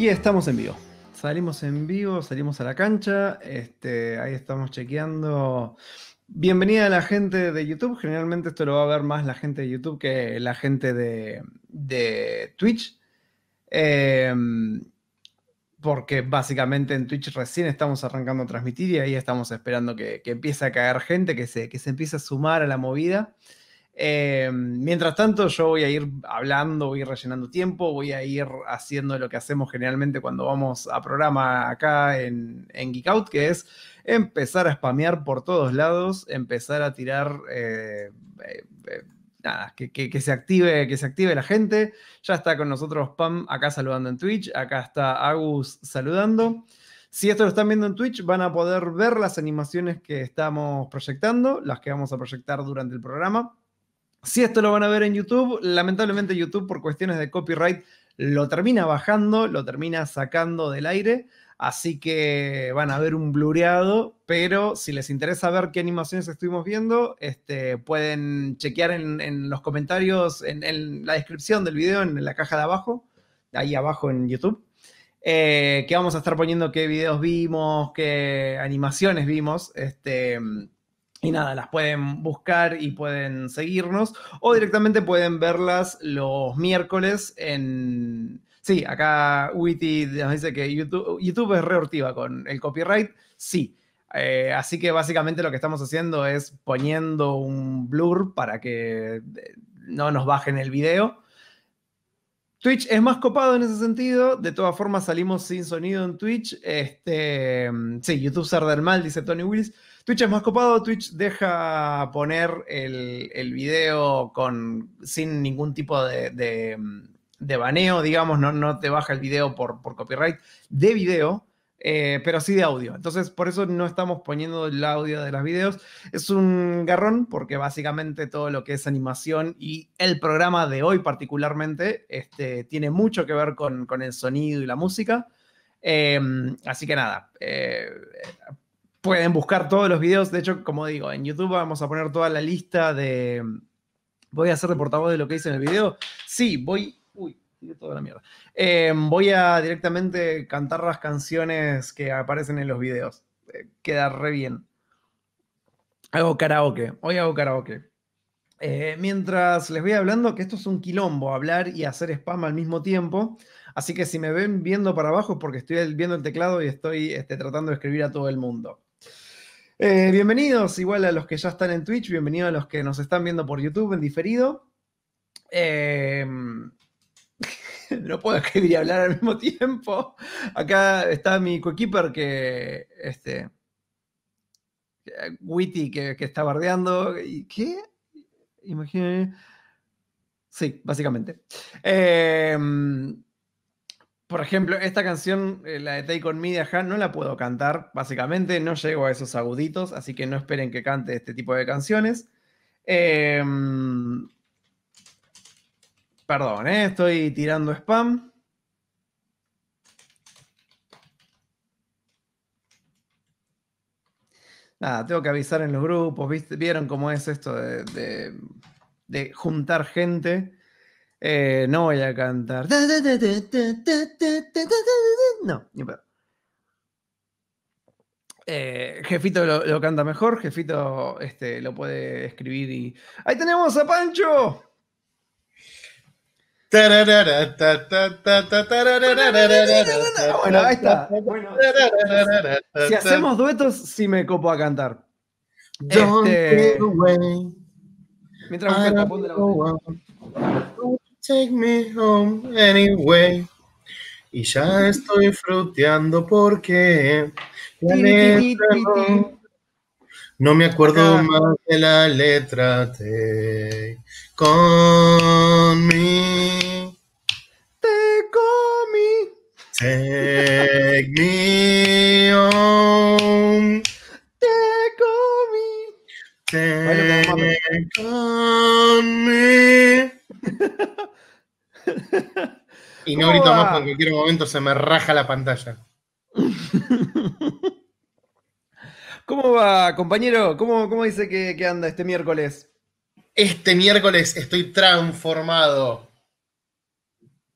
Y estamos en vivo. Salimos en vivo, salimos a la cancha, este, ahí estamos chequeando. Bienvenida a la gente de YouTube. Generalmente esto lo va a ver más la gente de YouTube que la gente de, Twitch. Em, porque básicamente en Twitch recién estamos arrancando a transmitir y ahí estamos esperando que, empiece a caer gente, que se, que se empiece a sumar a la movida. Eh, mientras tanto, yo voy a ir hablando, voy a ir rellenando tiempo, voy a ir haciendo lo que hacemos generalmente cuando vamos a programa acá en, en Geek Out, que es empezar a spamear por todos lados, empezar a tirar. Eh, eh, nada, que, se active, que se active la gente. Ya está con nosotros Pam acá saludando en Twitch, acá está Agus saludando. Si esto lo están viendo en Twitch, van a poder ver las animaciones que estamos proyectando, las que vamos a proyectar durante el programa. Si esto lo van a ver en YouTube, lamentablemente YouTube por cuestiones de copyright lo termina bajando, lo termina sacando del aire, así que van a ver un blureado, pero si les interesa ver qué animaciones estuvimos viendo, este, pueden chequear en, los comentarios, en, la descripción del video, en la caja de abajo, ahí abajo en YouTube, eh, que vamos a estar poniendo qué videos vimos, qué animaciones vimos, este, y nada, las pueden buscar y pueden seguirnos o directamente pueden verlas los miércoles en... Sí, acá Witty nos dice que YouTube, YouTube es reortiva con el copyright. Sí. Eh, así que básicamente lo que estamos haciendo es poniendo un blur para que eh, no nos bajen el video. Twitch es más copado en ese sentido. De todas formas, salimos sin sonido en Twitch. Este, sí, YouTube del mal, dice Tony Willis. Twitch es más copado, Twitch deja poner el, video con, sin ningún tipo de, baneo, digamos, no, no, te baja el video por, copyright de video. Eh, pero sí de audio. Entonces, por eso no estamos poniendo el audio de los videos. Es un garrón porque básicamente todo lo que es animación y el programa de hoy particularmente este, tiene mucho que ver con, el sonido y la música. Em, así que nada, eh, pueden buscar todos los videos. De hecho, como digo, en YouTube vamos a poner toda la lista de. ¿Voy a ser portavoz de lo que hice en el video? Sí, voy. Uy, toda la mierda. Em, voy a directamente cantar las canciones que aparecen en los videos. Eh, queda re bien. Hago karaoke. Hoy hago karaoke. Eh, mientras les voy hablando, que esto es un quilombo, hablar y hacer spam al mismo tiempo. Así que si me ven viendo para abajo es porque estoy viendo el teclado y estoy este, tratando de escribir a todo el mundo. Eh, bienvenidos, igual a los que ya están en Twitch, bienvenidos a los que nos están viendo por YouTube en diferido. Em, no puedo escribir y hablar al mismo tiempo. Acá está mi coequiper que. Este, Witty que, está bardeando. ¿Qué? imagínense, Sí, básicamente. Em, por ejemplo, esta canción, eh, la de Take On Me de no la puedo cantar, básicamente, no llego a esos aguditos, así que no esperen que cante este tipo de canciones. Em, perdón, eh, estoy tirando spam. Nada, tengo que avisar en los grupos, ¿vieron cómo es esto de juntar gente? no voy a cantar. No, ni Jefito lo, canta mejor, Jefito este, lo puede escribir y. ¡Ahí tenemos a Pancho! Bueno, ahí si hacemos duetos, sí me copo a cantar. mientras la Take me home anyway. Y ya estoy fruteando porque no, me acuerdo más de la letra T. Con mi. Te comí. Take me home. Te comí. Take bueno, me. Y no grito más porque en cualquier momento se me raja la pantalla. ¿Cómo va, compañero? ¿Cómo, cómo dice que, anda este miércoles? Este miércoles estoy transformado.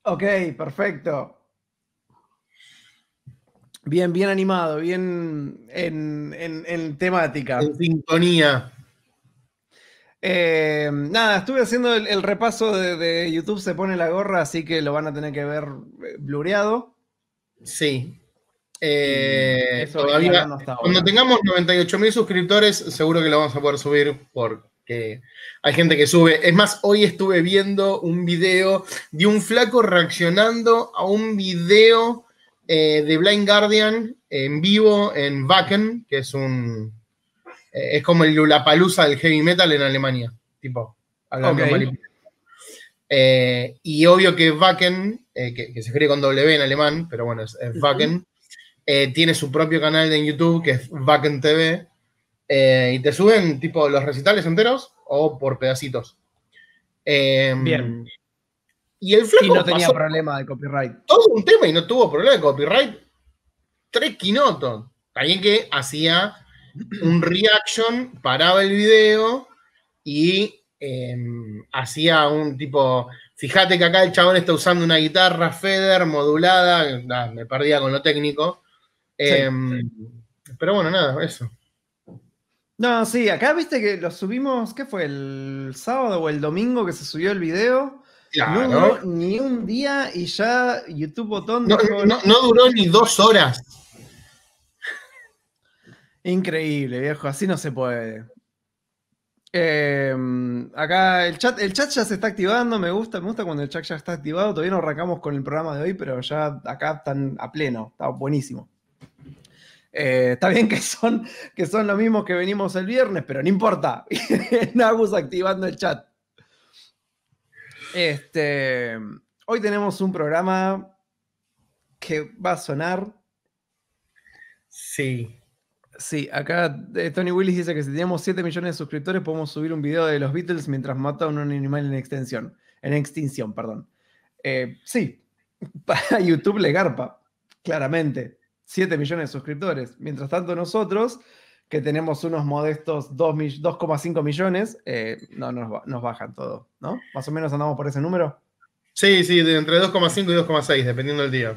Ok, perfecto. Bien, bien animado, bien en, en temática. En sintonía. Eh, nada, estuve haciendo el, repaso de, YouTube Se pone la gorra, así que lo van a tener que ver eh, blureado. Sí. Eh, todavía, no cuando tengamos 98 mil suscriptores, seguro que lo vamos a poder subir porque hay gente que sube. Es más, hoy estuve viendo un video de un flaco reaccionando a un video eh, de Blind Guardian en vivo en Wacken, que es un es como la palusa del heavy metal en Alemania, tipo, eh, y obvio que Wacken, eh, que, se escribe con W en alemán, pero bueno, es, Wacken, eh, tiene su propio canal en YouTube que es Wacken TV, y te suben tipo los recitales enteros o por pedacitos. Em, bien. Y el no tenía problema de copyright. Todo un tema y no tuvo problema de copyright. Tres quinotos. Alguien que hacía un reaction, paraba el video y em, hacía un tipo, fíjate que acá el chabón está usando una guitarra Feder modulada, me perdía con lo técnico. Em, pero bueno, nada, eso. No, sí, acá viste que lo subimos, ¿qué fue? ¿El sábado o el domingo que se subió el video? No ni un día y ya YouTube Botón. no duró ni dos horas. Increíble, viejo, así no se puede. Em, acá el chat, el chat ya se está activando, me gusta, me gusta cuando el chat ya está activado. Todavía no arrancamos con el programa de hoy, pero ya acá están a pleno, está buenísimo. Eh, está bien que son, que son los mismos que venimos el viernes, pero no importa. Nagus activando el chat. Este, hoy tenemos un programa que va a sonar. Sí, Sí, acá eh, Tony Willis dice que si tenemos 7 millones de suscriptores podemos subir un video de los Beatles mientras mata a un animal en extinción. En extinción, perdón. Eh, sí, para YouTube le garpa, claramente. 7 millones de suscriptores. Mientras tanto nosotros, que tenemos unos modestos 2,5 millones, eh, no nos, bajan todo, ¿no? Más o menos andamos por ese número. Sí, sí, entre 2,5 y 2,6, dependiendo del día.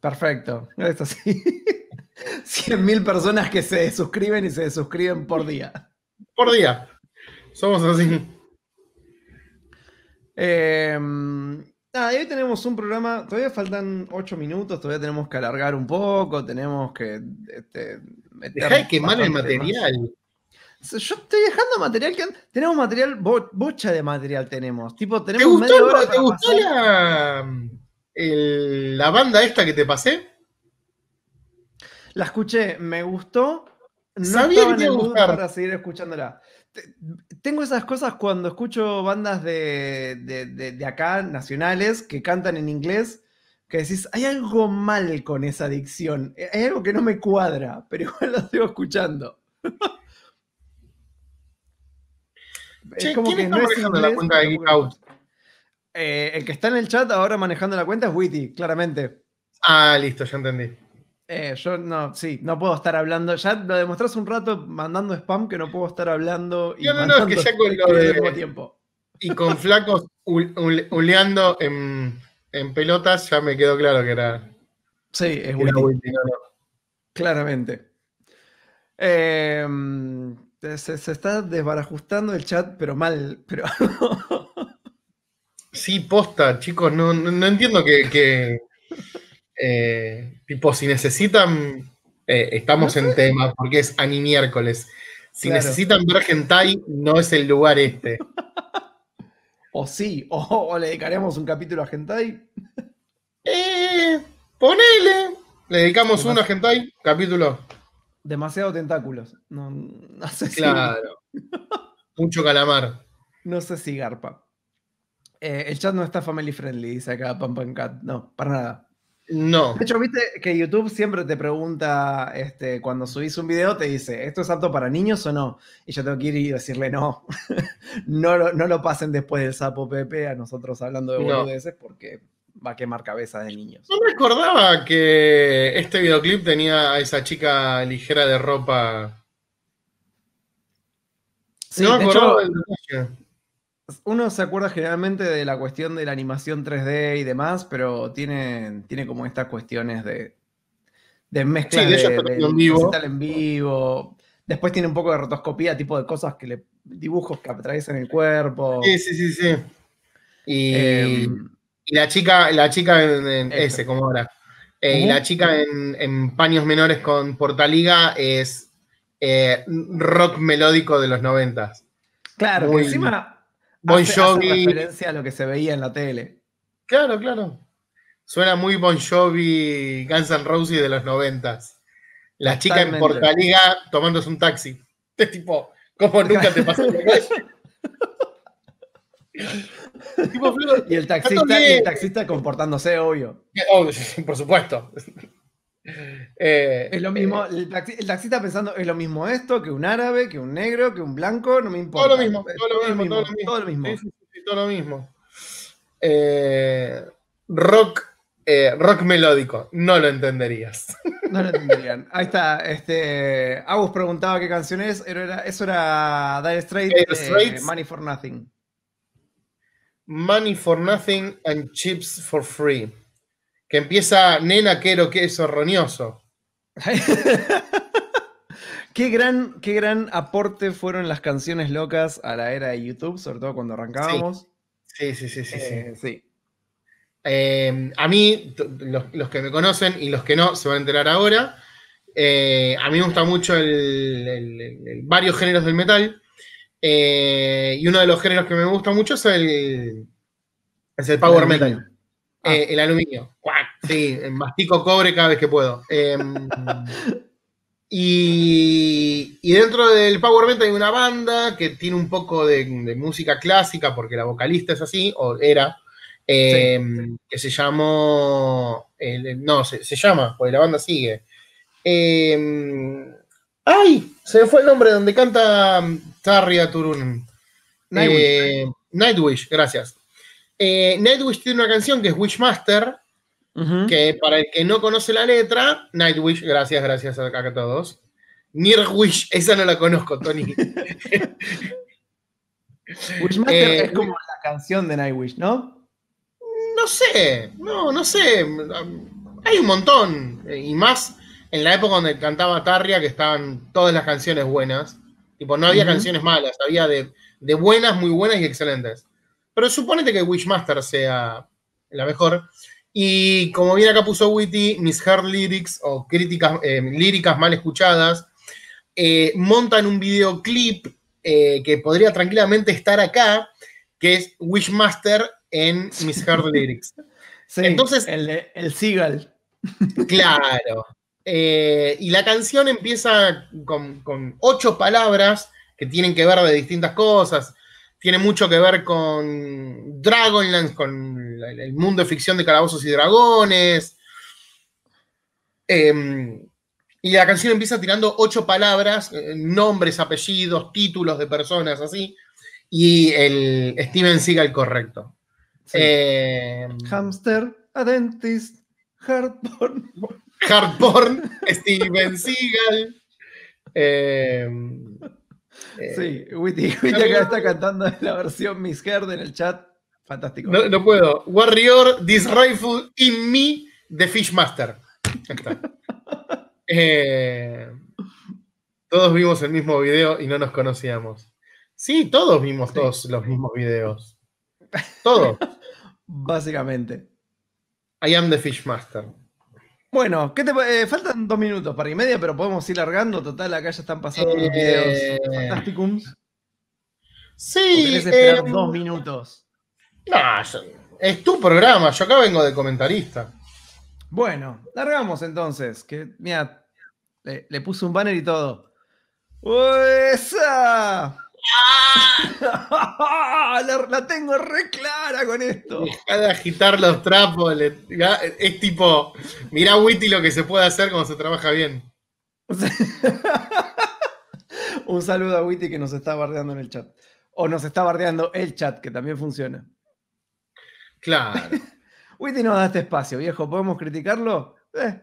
Perfecto, esto sí. 100.000 personas que se suscriben y se suscriben por día. Por día. Somos así. hoy em, tenemos un programa, todavía faltan 8 minutos, todavía tenemos que alargar un poco, tenemos que... Este, de quemar el material. Yo estoy dejando material que tenemos material, bocha de material tenemos. Tipo, ¿Te gustó, la, la banda esta que te pasé? La escuché, me gustó. No Sabía estaba en el para seguir escuchándola. Tengo esas cosas cuando escucho bandas de, de, de, acá, nacionales, que cantan en inglés, que decís, hay algo mal con esa dicción, eh, hay algo que no me cuadra, pero igual lo sigo escuchando. es como que no manejando la cuenta de eh, el que está en el chat ahora manejando la cuenta es Witty, claramente. Ah, listo, ya entendí. Eh, yo no, sí, no puedo estar hablando. Ya lo demostraste un rato mandando spam que no puedo estar hablando. Y no, no, es que ya con lo de. Tiempo. Y con flacos huleando en, pelotas, ya me quedó claro que era. Sí, es claro Claramente. Em, se, está desbarajustando el chat, pero mal. Pero... sí, posta, chicos, no, entiendo que... Eh, tipo, si necesitan, eh, estamos en tema, porque es Ani miércoles. Si necesitan ver Gentai no es el lugar este. o sí, o, le dedicaremos un capítulo a Gentai Eh, ponele. Le dedicamos uno a Gentai capítulo. Demasiado tentáculos. No, claro. Mucho calamar. No sé si garpa. Eh, el chat no está family friendly, dice acá Pam Cat. No, para nada. No. De hecho, viste que YouTube siempre te pregunta, este, cuando subís un video, te dice, ¿esto es apto para niños o no? Y yo tengo que ir y decirle, no, no, lo, no lo pasen después del sapo Pepe a nosotros hablando de boludeces porque va a quemar cabeza de niños. No me recordaba que este videoclip tenía a esa chica ligera de ropa. no me de uno se acuerda generalmente de la cuestión de la animación 3D y demás, pero tiene, tiene como estas cuestiones de, de mezcla en, vivo. Después tiene un poco de rotoscopía, tipo de cosas que le. dibujos que atraviesan el cuerpo. Sí, sí, sí, sí. Y, em, la chica, la chica en, ese, como ahora. Eh, y la chica en, paños menores con Portaliga es eh, rock melódico de los noventas. Claro, encima Bon Jovi. referencia a lo que se veía en la tele. Claro, claro. Suena muy Bon Jovi, Guns N' Roses de los noventas. La chica en Portaliga tomándose un taxi. Es tipo, ¿cómo nunca te pasó y el taxista, el taxista comportándose, obvio. Eh, por supuesto. Eh, es lo eh, mismo, eh. el, taxista pensando, es lo mismo esto que un árabe, que un negro, que un blanco, no me importa. Todo lo mismo, todo lo, mismo, todo lo mismo. rock, rock melódico, no lo entenderías. No lo entenderían. Ahí está, este, Agus preguntaba qué canción es, eso era Dire Straits, Money for Nothing. Money for Nothing and Chips for Free que empieza, nena, quiero queso que qué, gran, qué gran aporte fueron las canciones locas a la era de YouTube, sobre todo cuando arrancábamos. Sí, sí, sí, sí. sí. Eh, em, a mí, los, que me conocen y los que no se van a enterar ahora, eh, a mí me gusta mucho varios géneros del metal. Eh, y uno de los géneros que me gusta mucho es es el power metal. Ah. Eh, el aluminio. ¡Cuac! Sí, eh, mastico cobre cada vez que puedo. Em, y, dentro del Power Metal hay una banda que tiene un poco de, música clásica, porque la vocalista es así, o era, em, que se llamó. no, se, llama, porque la banda sigue. Em, ¡Ay! Se me fue el nombre donde canta mm, Tarria Turun eh, Nightwish, gracias. Eh, Nightwish tiene una canción que es Wishmaster, que para el que no conoce la letra, Nightwish, gracias, gracias a, a todos. Nirwish, esa no la conozco, Tony. Eh, Wishmaster es como la canción de Nightwish, ¿no? No sé, no, no sé. Hay un montón, y más en la época donde cantaba Tarria, que estaban todas las canciones buenas. Tipo, no había canciones malas, había de buenas, muy buenas y excelentes. Pero suponete que Wishmaster sea la mejor. Y como bien acá puso Witty, hard Lyrics o críticas, em, líricas mal escuchadas, eh, montan un videoclip eh, que podría tranquilamente estar acá, que es Wishmaster en Mis hard Lyrics. Entonces, el, el Seagull. Claro. Eh, y la canción empieza con, con ocho palabras que tienen que ver de distintas cosas, tiene mucho que ver con Dragonlance, con el mundo de ficción de calabozos y dragones. Em, y la canción empieza tirando ocho palabras, eh, nombres, apellidos, títulos de personas, así. Y el Steven Seagal correcto. Em, Hamster, a dentist, Hardborn, Steven Seagal. Em, eh, sí, Witty, acá está cantando la versión Miss Heard en el chat. Fantástico. No, puedo. Warrior, this rifle in me, the Fishmaster. Eh, todos vimos el mismo video y no nos conocíamos. Sí, todos vimos todos los mismos videos. Todos. Básicamente. I am the Fishmaster. Bueno, te, eh, faltan dos minutos para y media, pero podemos ir largando. Total, acá ya están pasando los eh, videos Fantasticums. Sí. Eh, dos minutos. No, es tu programa. Yo acá vengo de comentarista. Bueno, largamos entonces. Que, mira, le, puse un banner y todo. ¡Esa! Ah, la, la, tengo re clara con esto. Deja de agitar los trapos. es tipo, mirá Witty lo que se puede hacer cuando se trabaja bien. Un saludo a Witty que nos está bardeando en el chat. O nos está bardeando el chat, que también funciona. Claro. Witty nos da este espacio, viejo. ¿Podemos criticarlo? Eh.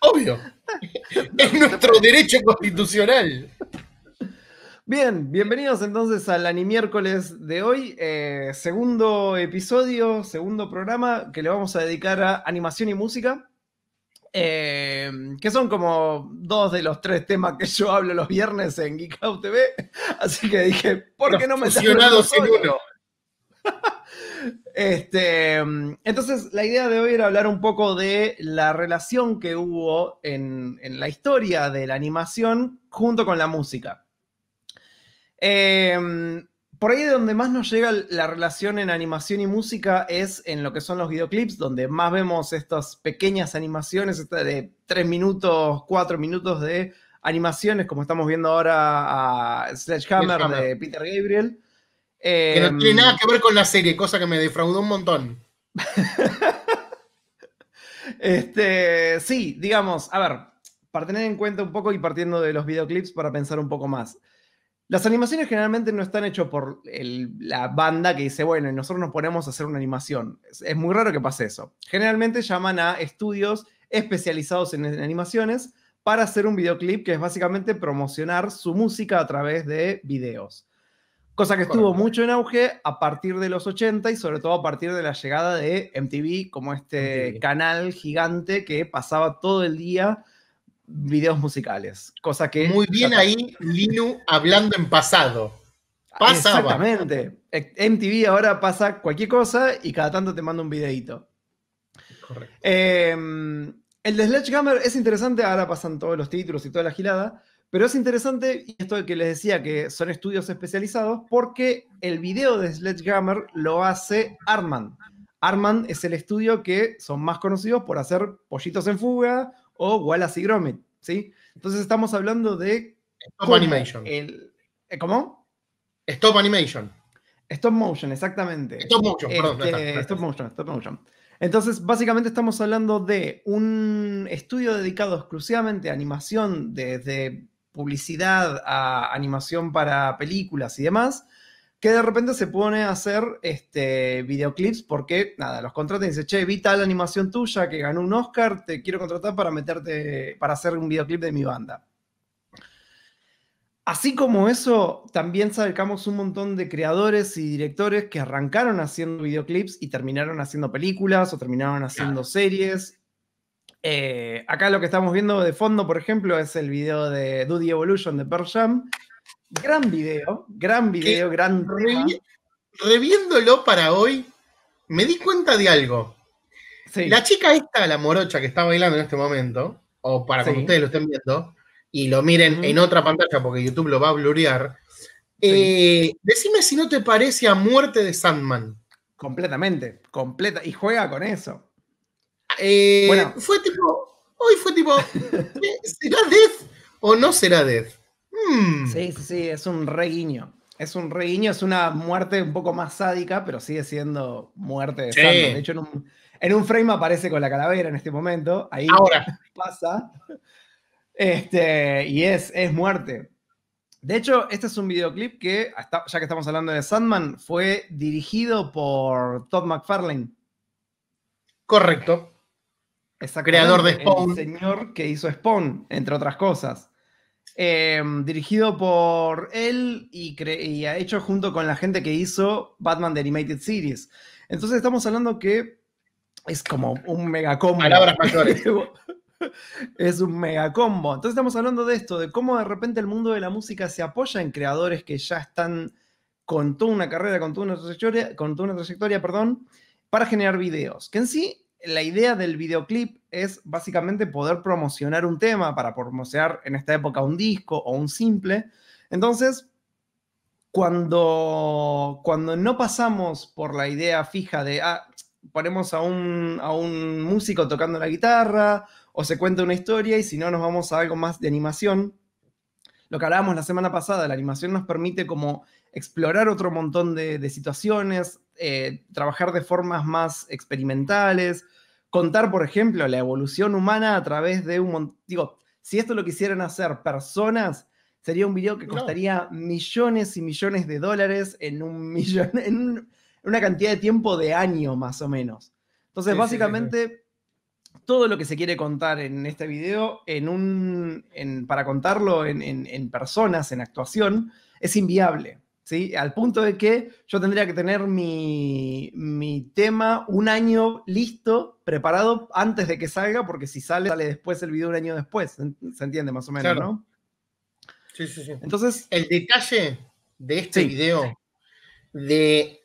Obvio. es nuestro derecho constitucional. Bien, bienvenidos entonces al Animiércoles de hoy, eh, segundo episodio, segundo programa que le vamos a dedicar a animación y música, eh, que son como dos de los tres temas que yo hablo los viernes en Geek TV, así que dije, ¿por qué no me fusionados en uno? Este, entonces, la idea de hoy era hablar un poco de la relación que hubo en la historia de la animación junto con la música. Em, por ahí de donde más nos llega la relación en animación y música es en lo que son los videoclips, donde más vemos estas pequeñas animaciones de 3 minutos, 4 minutos de animaciones, como estamos viendo ahora a Sledgehammer, de Peter Gabriel. que no em, tiene nada que ver con la serie, cosa que me defraudó un montón. este, sí, digamos, a ver, para tener en cuenta un poco y partiendo de los videoclips para pensar un poco más. Las animaciones generalmente no están hechas por la banda que dice, bueno, nosotros nos ponemos a hacer una animación. Es, muy raro que pase eso. Generalmente llaman a estudios especializados en, animaciones para hacer un videoclip que es básicamente promocionar su música a través de videos. Cosa que estuvo mucho en auge a partir de los 80 y sobre todo a partir de la llegada de MTV como este canal gigante que pasaba todo el día videos musicales, cosa que... Muy bien ahí, Linu hablando en pasado. Pasaba. Exactamente. E- MTV ahora pasa cualquier cosa y cada tanto te manda un videito. Correcto. Em, el de Sledgehammer es interesante, ahora pasan todos los títulos y toda la gilada, pero es interesante esto que les decía que son estudios especializados porque el video de Sledgehammer lo hace Arman. Arman es el estudio que son más conocidos por hacer Pollitos en Fuga o Wallace y Gromit, ¿sí? Entonces estamos hablando de... Stop animation. Eh, ¿Cómo? Stop animation. Stop motion, exactamente. Stop motion, perdón. Este, stop motion, stop motion. Entonces, básicamente estamos hablando de un estudio dedicado exclusivamente a animación, desde publicidad a animación para películas y demás, que de repente se pone a hacer este, videoclips porque, nada, los contratan y dicen, che, vi tal animación tuya que ganó un Oscar, te quiero contratar para meterte, para hacer un videoclip de mi banda. Así como eso, también sacamos un montón de creadores y directores que arrancaron haciendo videoclips y terminaron haciendo películas o terminaron haciendo series. Eh, acá lo que estamos viendo de fondo, por ejemplo, es el video de Duty Evolution de Pearl Jam, Gran video, gran video, gran tema. reviéndolo para hoy, me di cuenta de algo. La chica esta, la morocha que está bailando en este momento, o para cuando ustedes lo estén viendo, y lo miren en otra pantalla porque YouTube lo va a blurear, eh, decime si no te parece a muerte de Sandman. Completamente, completa, y juega con eso. Eh, bueno. Fue tipo, hoy fue tipo, ¿eh, ¿será Death o no será Death? Mm. Sí, sí, sí, es un reguiño. Es un reguiño, es una muerte un poco más sádica, pero sigue siendo muerte de De hecho, en un, frame aparece con la calavera en este momento. Ahí Ahora. pasa. Este, y es, es muerte. De hecho, este es un videoclip que, ya que estamos hablando de Sandman, fue dirigido por Todd McFarlane. Correcto. Creador de Spawn. El señor que hizo Spawn, entre otras cosas. Em, dirigido por él y, ha hecho junto con la gente que hizo Batman The Animated Series. Entonces estamos hablando que es como un megacombo. Palabras es un megacombo. Entonces estamos hablando de esto, de cómo de repente el mundo de la música se apoya en creadores que ya están con toda una carrera, con toda una trayectoria, con toda una trayectoria perdón, para generar videos. Que en sí la idea del videoclip es básicamente poder promocionar un tema para promocionar en esta época un disco o un simple. Entonces, cuando, cuando no pasamos por la idea fija de, ah, ponemos a un, a un músico tocando la guitarra o se cuenta una historia y si no nos vamos a algo más de animación. Lo que hablábamos la semana pasada, la animación nos permite como explorar otro montón de, de situaciones, eh, trabajar de formas más experimentales, contar, por ejemplo, la evolución humana a través de un... Digo, si esto lo quisieran hacer personas, sería un video que costaría millones y millones de dólares en, un en una cantidad de tiempo de año más o menos. Entonces, básicamente... todo lo que se quiere contar en este video, en un, para contarlo en, personas, en actuación, es inviable. Al punto de que yo tendría que tener mi, tema un año listo, preparado antes de que salga, porque si sale, sale después el video un año después. ¿Se entiende más o menos, no? Sí, sí, sí. Entonces. El detalle de este video, de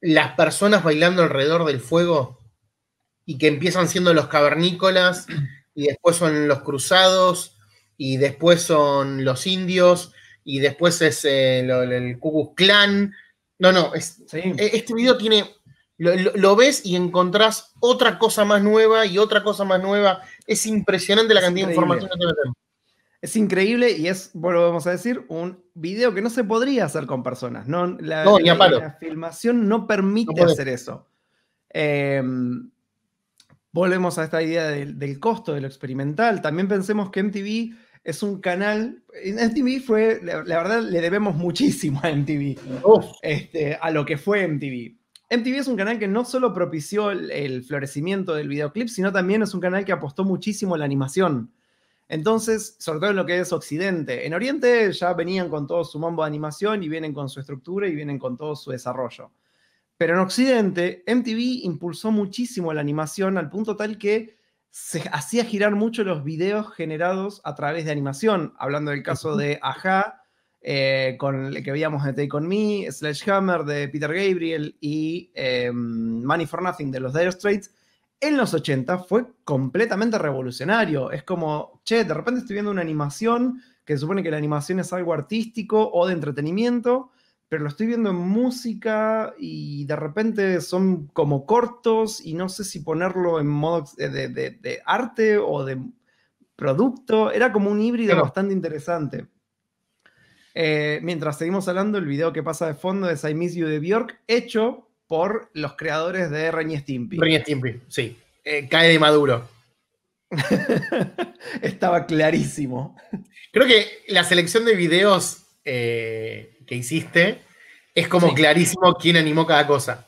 las personas bailando alrededor del fuego y que empiezan siendo los cavernícolas y después son los cruzados y después son los indios y después es eh, el, Cubus Clan. No, no, e, este video tiene, lo, ves y encontrás otra cosa más nueva y otra cosa más nueva. Es impresionante la cantidad de información que tenemos. Es increíble y es, volvemos a decir, un video que no se podría hacer con personas. No, la, la, la filmación no permite hacer eso. Em, volvemos a esta idea del, del, costo, de lo experimental. También pensemos que MTV es un canal, MTV fue, la, verdad le debemos muchísimo a MTV, este, a lo que fue MTV. MTV es un canal que no solo propició el, florecimiento del videoclip, sino también es un canal que apostó muchísimo a la animación. Entonces, sobre todo en lo que es Occidente. En Oriente ya venían con todo su mambo de animación y vienen con su estructura y vienen con todo su desarrollo. Pero en Occidente, MTV impulsó muchísimo la animación al punto tal que se hacía girar mucho los videos generados a través de animación, hablando del caso de Aja, eh, con el que veíamos de Take On Me, Sledgehammer de Peter Gabriel y em, Money for Nothing de los Dire Straits, en los 80 fue completamente revolucionario. Es como, che, de repente estoy viendo una animación que se supone que la animación es algo artístico o de entretenimiento, pero lo estoy viendo en música y de repente son como cortos y no sé si ponerlo en modo eh, de, arte o de producto. Era como un híbrido bastante interesante. Eh, mientras seguimos hablando, el video que pasa de fondo es I Miss You de Bjork, hecho por los creadores de Reñez Timpi sí. Eh, cae de maduro. Estaba clarísimo. Creo que la selección de videos que hiciste es como clarísimo quién animó cada cosa.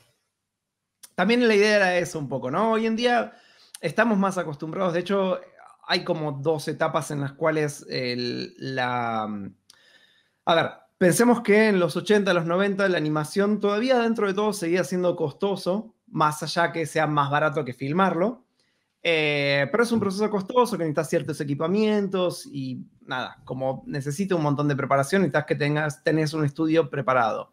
También la idea era eso un poco, ¿no? Hoy en día estamos más acostumbrados, de hecho, hay como dos etapas en las cuales la... A ver, pensemos que en los 80, los 90, la animación todavía dentro de todo seguía siendo costoso, más allá que sea más barato que filmarlo. Eh, pero es un proceso costoso que necesitas ciertos equipamientos y nada, como necesita un montón de preparación, necesitas que tengas, tenés un estudio preparado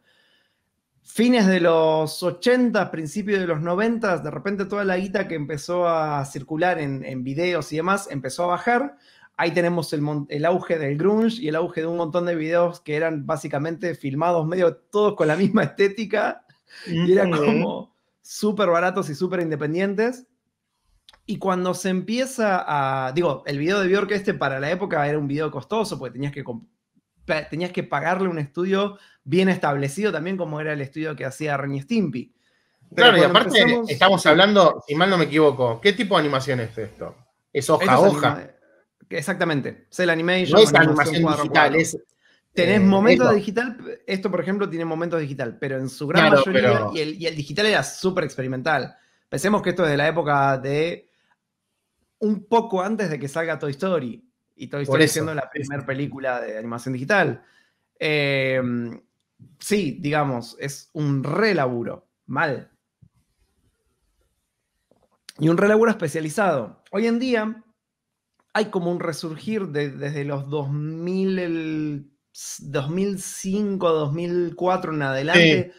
fines de los 80, principios de los 90, de repente toda la guita que empezó a circular en, videos y demás empezó a bajar. Ahí tenemos el, el, auge del grunge y el auge de un montón de videos que eran básicamente filmados medio todos con la misma estética y eran como súper baratos y súper independientes. Y cuando se empieza a, digo, el video de Bjork este para la época era un video costoso porque tenías que tenías que pagarle un estudio bien establecido también, como era el estudio que hacía Ren Stimpy. claro, y aparte estamos hablando, si mal no me equivoco, ¿qué tipo de animación es esto? Es hoja a hoja. Exactamente, es el animation. No es animación, digital, Tenés eh, momentos digital, esto por ejemplo tiene momentos digital, pero en su gran mayoría, y, el, y el digital era súper experimental. Pensemos que esto es de la época de un poco antes de que salga Toy Story y estoy Story la primera película de animación digital. Em, sí, digamos, es un relaburo, mal. Y un relaburo especializado. Hoy en día hay como un resurgir desde los 2000, 2005, 2004 en adelante.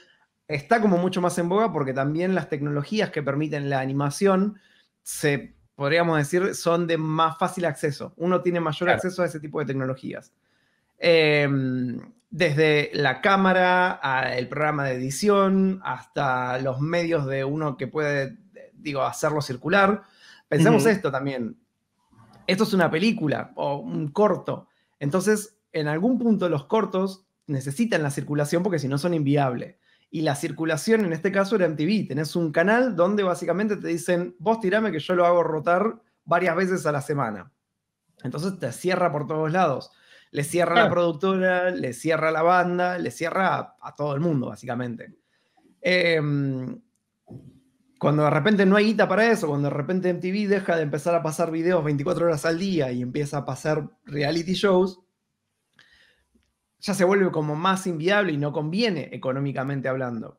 Está como mucho más en boga porque también las tecnologías que permiten la animación se podríamos decir, son de más fácil acceso. Uno tiene mayor acceso a ese tipo de tecnologías. Em, desde la cámara, al programa de edición, hasta los medios de uno que puede, digo, hacerlo circular. Pensemos esto también. Esto es una película o un corto. Entonces, en algún punto los cortos necesitan la circulación porque si no son inviables. Y la circulación en este caso era MTV. Tenés un canal donde básicamente te dicen, vos tirame que yo lo hago rotar varias veces a la semana. Entonces te cierra por todos lados. Le cierra a la productora, le cierra la banda, le cierra a, todo el mundo, básicamente. Em, cuando de repente no hay guita para eso, cuando de repente MTV deja de empezar a pasar videos 24 horas al día y empieza a pasar reality shows, ya se vuelve como más inviable y no conviene económicamente hablando.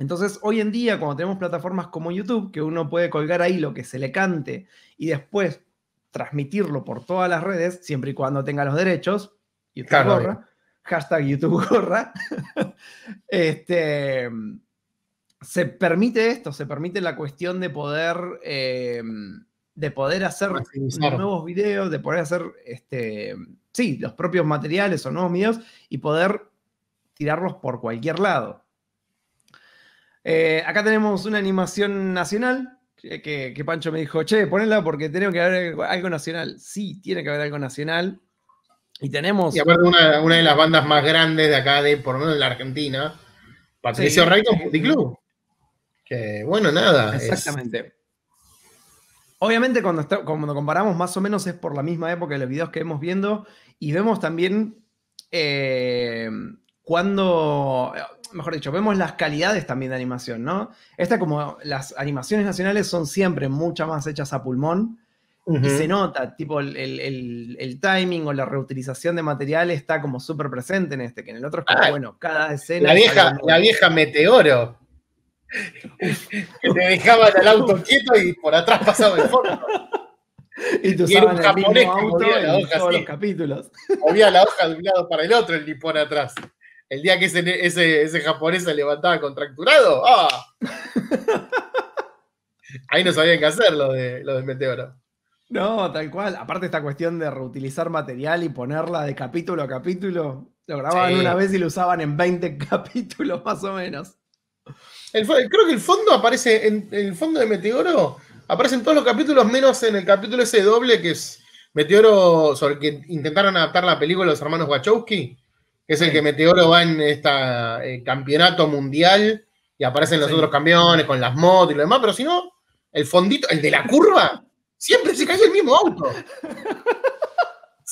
Entonces, hoy en día, cuando tenemos plataformas como YouTube, que uno puede colgar ahí lo que se le cante y después transmitirlo por todas las redes, siempre y cuando tenga los derechos, YouTube hashtag YouTube gorra, este, se permite esto, se permite la cuestión de poder, eh, de poder hacer nuevos videos, de poder hacer este, sí, los propios materiales o nuevos míos y poder tirarlos por cualquier lado. Eh, acá tenemos una animación nacional que, Pancho me dijo, che, ponela porque tiene que haber algo nacional. Sí, tiene que haber algo nacional. Y tenemos... Y aparte una, de las bandas más grandes de acá, de por lo menos de la Argentina, Patricio sí. Rey Que bueno, nada. Exactamente. Obviamente cuando, comparamos más o menos es por la misma época de los videos que hemos viendo y vemos también eh, cuando, eh, mejor dicho, vemos las calidades también de animación, ¿no? Esta como las animaciones nacionales son siempre muchas más hechas a pulmón y se nota, tipo el, timing o la reutilización de material está como súper presente en este, que en el otro es como, ah, bueno, cada escena... La vieja, la vieja meteoro que te dejaban al auto quieto y por atrás pasaba el fondo. Y, tú un japonés que movía la hoja todos los capítulos. Movía la hoja de un lado para el otro el nipón atrás. El día que ese, japonés se levantaba contracturado, ¡ah! Ahí no sabían qué hacer lo, de, lo del meteoro. No, tal cual. Aparte esta cuestión de reutilizar material y ponerla de capítulo a capítulo. Lo grababan una vez y lo usaban en 20 capítulos más o menos creo que el fondo aparece, en el fondo de Meteoro aparece en todos los capítulos, menos en el capítulo ese doble que es Meteoro, sobre el que intentaron adaptar la película de los hermanos Wachowski, que es el que Meteoro va en este campeonato mundial y aparecen los otros camiones con las motos y lo demás, pero si no, el fondito, el de la curva, siempre se cae el mismo auto.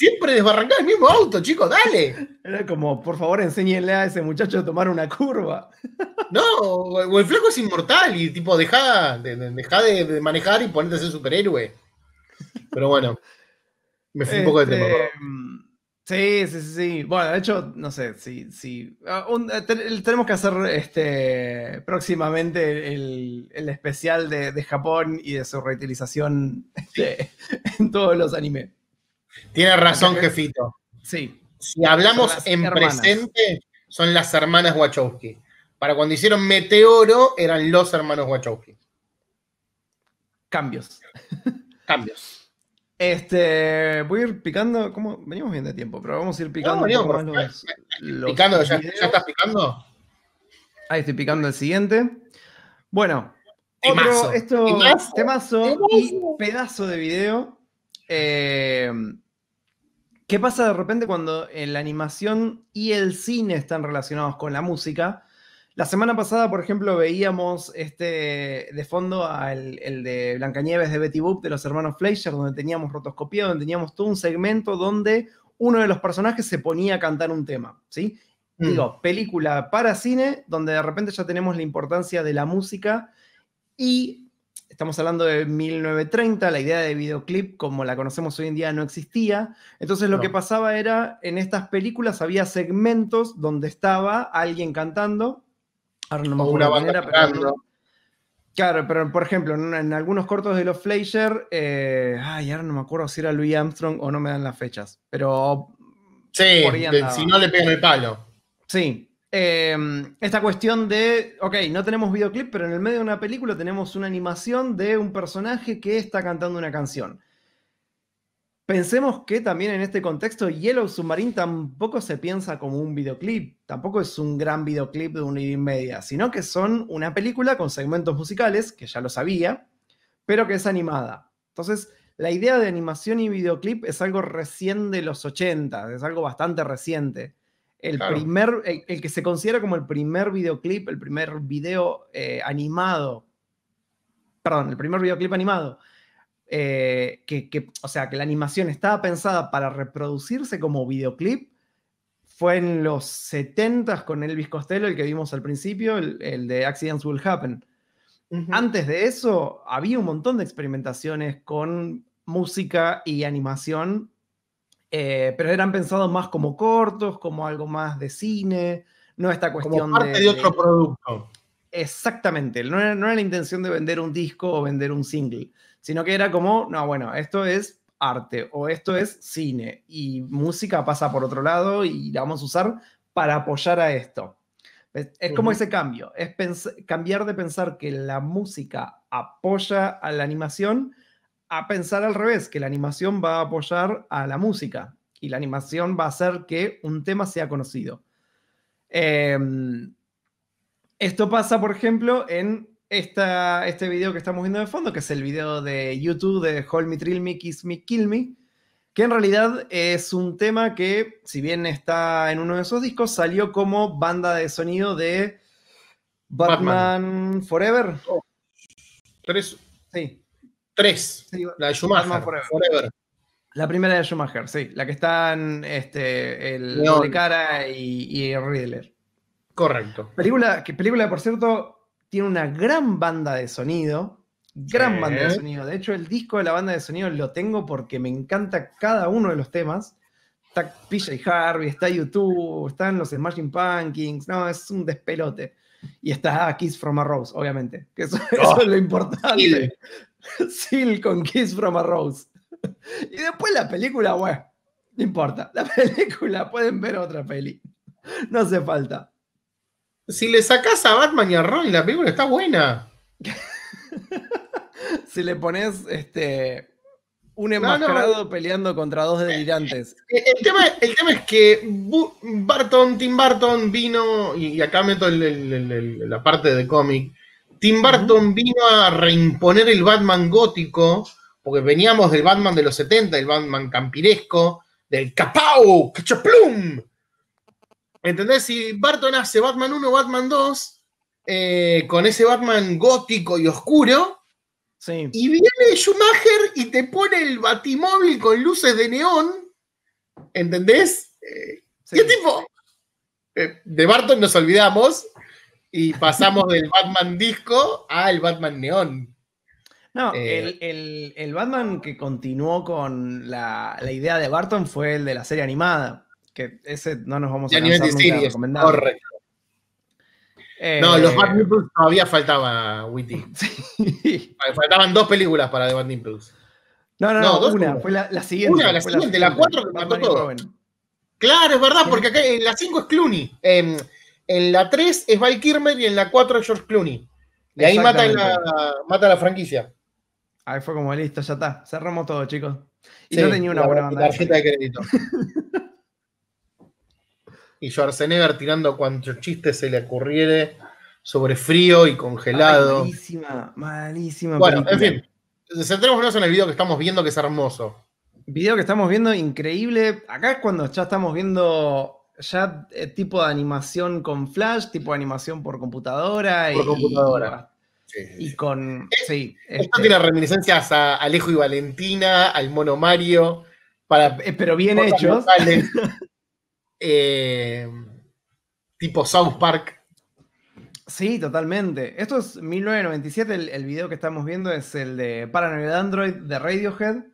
Siempre desbarrancá el mismo auto, chicos, dale. Era como, por favor, enséñenle a ese muchacho a tomar una curva. No, o el flaco es inmortal y tipo, deja, de, de, manejar y ponerte a ser superhéroe. Pero bueno, me fui un poco de tema. Este, sí, sí, sí. Bueno, de hecho, no sé, sí, sí. Ah, eh, tenemos que hacer este, próximamente el, especial de, Japón y de su reutilización este, en todos los animes. Tiene razón, jefito. Sí. Si hablamos en presente, son las hermanas Wachowski. Para cuando hicieron Meteoro, eran los hermanos Wachowski. Cambios. Cambios. Este, voy a ir picando, Venimos bien de tiempo, pero vamos a ir picando. picando, ya, estás picando? Ahí estoy picando el siguiente. Bueno, temazo. Otro, esto, y pedazo de video eh, ¿Qué pasa de repente cuando la animación y el cine están relacionados con la música? La semana pasada, por ejemplo, veíamos este, de fondo el de Blancanieves de Betty Boop de los hermanos Fleischer, donde teníamos rotoscopía, donde teníamos todo un segmento donde uno de los personajes se ponía a cantar un tema, ¿sí? Mm. Digo, película para cine, donde de repente ya tenemos la importancia de la música y estamos hablando de 1930, la idea de videoclip como la conocemos hoy en día no existía. Entonces lo que pasaba era, en estas películas había segmentos donde estaba alguien cantando. Ahora no me acuerdo Claro, pero por ejemplo, en, algunos cortos de los Fleischer, eh, ay, ahora no me acuerdo si era Louis Armstrong o no me dan las fechas, pero... Sí, si no le pegan el palo. Sí, Em, esta cuestión de, ok, no tenemos videoclip, pero en el medio de una película tenemos una animación de un personaje que está cantando una canción. Pensemos que también en este contexto Yellow Submarine tampoco se piensa como un videoclip, tampoco es un gran videoclip de un y media, sino que son una película con segmentos musicales, que ya lo sabía, pero que es animada. Entonces, la idea de animación y videoclip es algo recién de los 80, es algo bastante reciente. El primer, el, que se considera como el primer videoclip, el primer video eh, animado, perdón, el primer videoclip animado, eh, que, o sea, que la animación estaba pensada para reproducirse como videoclip, fue en los 70 con Elvis Costello, el que vimos al principio, el, de Accidents Will Happen. Antes de eso, había un montón de experimentaciones con música y animación eh, pero eran pensados más como cortos, como algo más de cine, no esta cuestión como parte de, otro producto. Exactamente, no era, la intención de vender un disco o vender un single, sino que era como, no, bueno, esto es arte o esto es cine y música pasa por otro lado y la vamos a usar para apoyar a esto. Es, como ese cambio, es cambiar de pensar que la música apoya a la animación a pensar al revés, que la animación va a apoyar a la música y la animación va a hacer que un tema sea conocido. Em, esto pasa, por ejemplo, en esta, este video que estamos viendo de fondo, que es el video de YouTube de Hold Me, Trill Me, Kiss Me, Kill Me, que en realidad es un tema que, si bien está en uno de esos discos, salió como banda de sonido de Batman, Forever. Oh. Tres. Sí la de Schumacher. La primera de Schumacher, sí. La que están este, el de cara y, Riddler. Correcto. Película que, película, por cierto, tiene una gran banda de sonido. Gran banda de sonido. De hecho, el disco de la banda de sonido lo tengo porque me encanta cada uno de los temas. Está PJ Harvey, está YouTube, están los Smashing Punkings No, es un despelote. Y está Kiss from a Rose, obviamente. Que eso, es lo ah, importante. Sil con Kiss from a Rose. Y después la película, bueno, no importa. La película, pueden ver otra peli. No hace falta. Si le sacas a Batman y a Robin, la película está buena. si le pones este, un enmascarado peleando contra dos delirantes. Eh, eh, el, tema, es que Barton, Tim Barton vino, y, acá meto la parte de cómic, Tim Burton vino a reimponer el Batman gótico, porque veníamos del Batman de los 70, el Batman campiresco, del capao, cachaplum. ¿Entendés? Si Burton hace Batman 1, Batman 2, eh, con ese Batman gótico y oscuro, y viene Schumacher y te pone el batimóvil con luces de neón, ¿entendés? ¿Qué eh, tipo? Eh, de Barton nos olvidamos, y pasamos del Batman disco al Batman neón. No, eh, el, el, el, Batman que continuó con la, la, idea de Barton fue el de la serie animada, que ese no nos vamos a cansar nunca Correcto. no, eh, los Batman Impulse todavía faltaba Witty. Faltaban dos películas para The Batman Impulse. No, no, no, una, fue la, siguiente. Una, la siguiente, 4 que mató todo. Claro, es verdad, porque acá en la cinco es Clooney. Eh, en la 3 es Val y en la 4 es George Clooney. Y ahí mata la, mata la franquicia. Ahí fue como listo, ya está. Cerramos todo, chicos. Y no tenía una buena banda. Tarjeta de crédito. y Schwarzenegger tirando cuantos chistes se le ocurriere sobre frío y congelado. malísima, malísima. Bueno, en fin, centrémonos en el video que estamos viendo, que es hermoso. Video que estamos viendo, increíble. Acá es cuando ya estamos viendo ya eh, tipo de animación con flash, tipo de animación por computadora. Por computadora. Y, sí, con. sí, esto este. tiene reminiscencias a Alejo y Valentina, al Mono Mario. Para eh, pero bien hechos. Eh, tipo South Park. Sí, totalmente. Esto es 1997. El, video que estamos viendo es el de Paranoid Android de Radiohead.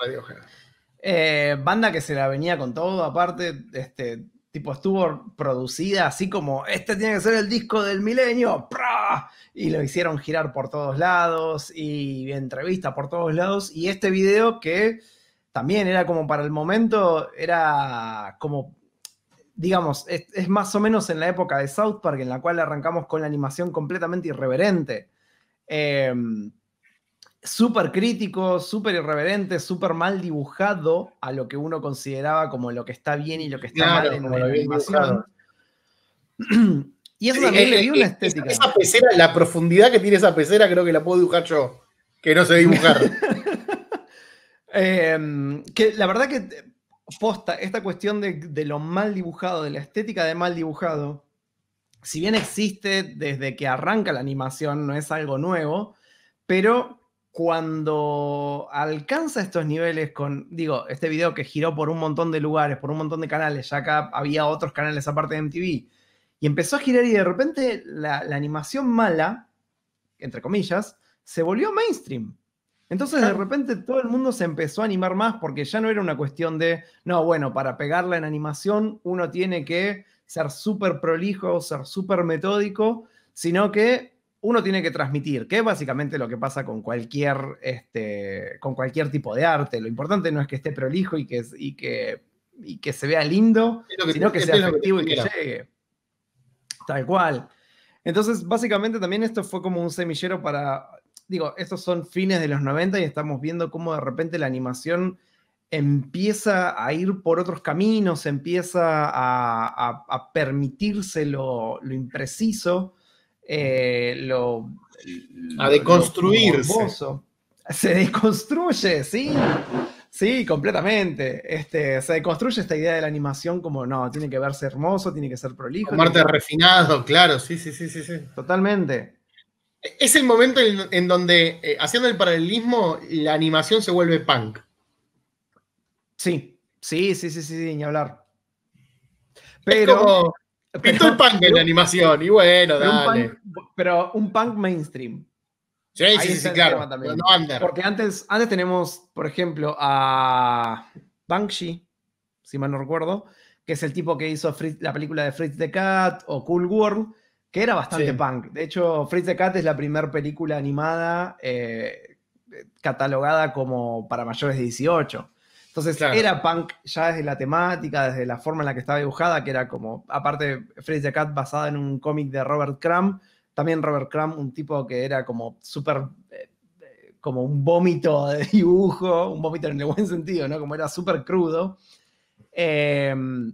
Radiohead. banda que se la venía con todo, aparte, este, tipo estuvo producida así como, este tiene que ser el disco del milenio, y lo hicieron girar por todos lados y entrevista por todos lados, y este video que también era como para el momento, era como, digamos, es, más o menos en la época de South Park, en la cual arrancamos con la animación completamente irreverente. Em, súper crítico, súper irreverente, súper mal dibujado a lo que uno consideraba como lo que está bien y lo que está mal en la animación. Y eso también le eh, dio eh, una estética. Esa pecera, la profundidad que tiene esa pecera, creo que la puedo dibujar yo, que no sé dibujar. Em, que la verdad que posta, esta cuestión de, de, lo mal dibujado, de la estética de mal dibujado, si bien existe desde que arranca la animación, no es algo nuevo, pero cuando alcanza estos niveles con, digo, este video que giró por un montón de lugares, por un montón de canales, ya acá había otros canales aparte de MTV, y empezó a girar y de repente la, animación mala, entre comillas, se volvió mainstream. Entonces de repente todo el mundo se empezó a animar más porque ya no era una cuestión de, no, bueno, para pegarla en animación uno tiene que ser súper prolijo, ser súper metódico, sino que uno tiene que transmitir, que es básicamente lo que pasa con cualquier, este, con cualquier tipo de arte. Lo importante no es que esté prolijo y que, que, que se vea lindo, sino que, sea efectivo y que llegue. Tal cual. Entonces, básicamente también esto fue como un semillero para, digo, estos son fines de los 90 y estamos viendo cómo de repente la animación empieza a ir por otros caminos, empieza a, a, permitirse lo impreciso eh, lo... A deconstruirse. se deconstruye, sí. Sí, completamente. Este, se deconstruye esta idea de la animación como no, tiene que verse hermoso, tiene que ser prolijo. martes refinado, claro, sí, sí, sí, sí, sí. Totalmente. E-, es el momento en, donde, eh, haciendo el paralelismo, la animación se vuelve punk. Sí, sí, sí, sí, sí, ni hablar. Pero. Es el punk en la animación, y bueno, pero dale. Un punk, pero un punk mainstream. Sí, sí, sí, claro. Porque antes, antes tenemos, por ejemplo, a Banksy, si mal no recuerdo, que es el tipo que hizo la película de Fritz the Cat o Cool World, que era bastante punk. De hecho, Fritz the Cat es la primera película animada eh, catalogada como para mayores de 18. Entonces era punk ya desde la temática, desde la forma en la que estaba dibujada, que era como, aparte, Freddy the Cat basada en un cómic de Robert Crumb, también Robert Crumb, un tipo que era como súper, eh, eh, como un vómito de dibujo, un vómito en el buen sentido, ¿no? Como era súper crudo. Em,